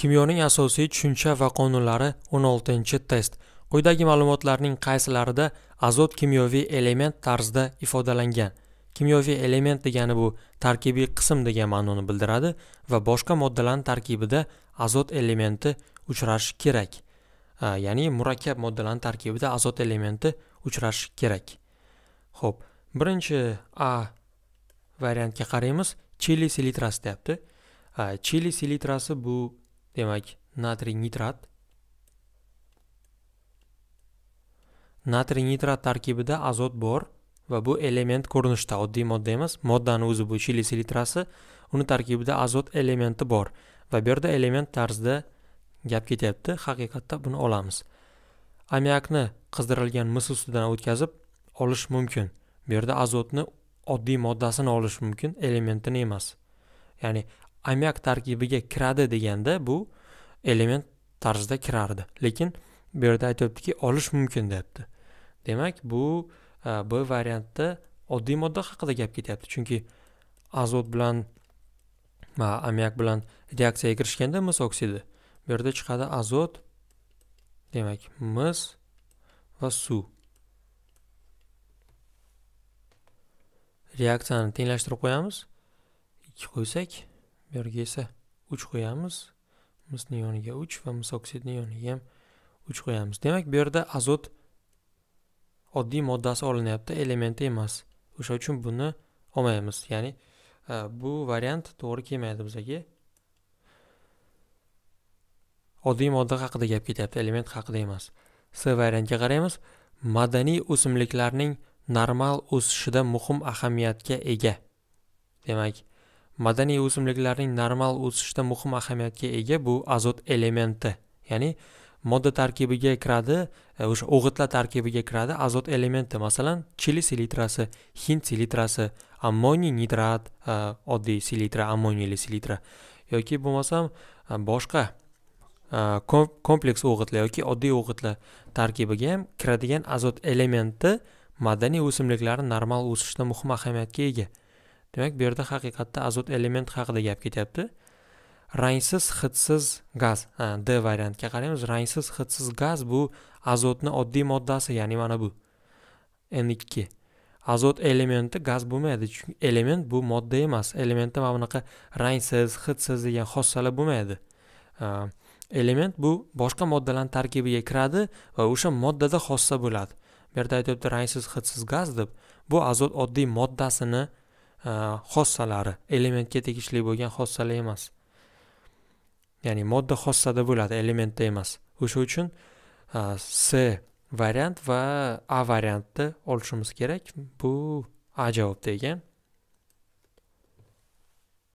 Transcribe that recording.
kimyoning asosiy tushuncha va qonunlari 16 test quyidagi ma'lumotlarning qaysilarida azot kimyoviy element tarzida ifodalangan kimyoviy element degani bu tarkibiy qism degan ma'noni bildiradi va boshqa moddalarning tarkibida azot elementi uchrashi kerak ya'ni murakkab moddalarning tarkibida azot elementi uchrashi kerak Xo'p, birinchi a variantga qaraymiz chili silitrasi deyapti chili silitrasi bu demak natriy nitrat natriy nitrat tarkibida azot bor va bu element ko'rinishda oddiy modda emas moddani o'zi bu chilisi litrasi uni tarkibida azot elementi bor va bu yerda element tarzida gap ketyapti haqiqatda buni olamiz ammiakni qizdirilgan mis ustidan o'tkazib olish mumkin bu yerda azotni oddiy moddasini olish mumkin elementini emas ya'ni ammiak tarkibiga kiradi deganda bu element tarzida kirardi lekin bu yerda aytyaptiki olish mumkin deyapti demak bu e, b variantda oddiy modda haqida gap ketyapti chunki azot bilan ammiak bilan reaksiyaga kirishganda mis oksidi bu yerda chiqadi azot demak mis va suv reaksiyani tenglashtirib qo'yamiz ikki qo'ysak bu yerga esa uch qo'yamiz misni yoniga uch va mis oksidni yoniga ham uch qo'yamiz demak bu yerda azot oddiy moddasi olinyapti elementi emas o'sha uchun buni olmaymiz ya'ni e, bu variant to'g'ri kelmaydi bizaga oddiy modda haqida gap ketyapti element haqida emas s variantga qaraymiz madaniy o'simliklarning normal o'sishida muhim ahamiyatga ega demak madaniy o'simliklarning normal o'sishida muhim ahamiyatga ega bu azot elementi ya'ni modda tarkibiga kiradi e, o'sha o'g'itlar tarkibiga kiradi azot elementi masalan chili silitrasi hind silitrasi ammoniy nitrat e, oddiy silitra ammoniyli silitra yoki bo'lmasam e, boshqa kompleks o'g'itlar yoki oddiy o'g'itlar tarkibiga ham kiradigan azot elementi madaniy o'simliklarni normal o'sishida muhim ahamiyatga ega demak bu yerda haqiqatda azot element haqida gap ketyapti rangsiz hidsiz gaz ha, d variantga qaraymiz rangsiz hidsiz gaz bu azotni oddiy moddasi ya'ni mana bu n ikki azot elementi gaz bo'lmaydi chunki element bu modda emas elementda mana bunaqa rangsiz hidsiz degan xossalar bo'lmaydi element bu boshqa moddalarni tarkibiga kiradi va o'sha moddada xossa bo'ladi bu yerda aytyapti rangsiz hidsiz gaz deb bu azot oddiy moddasini xossalari elementga tegishli bo'lgan xossalar emas ya'ni modda xossada bo'ladi elementda emas o'sha uchun s variant va a variantni olishimiz kerak bu a javobda ekan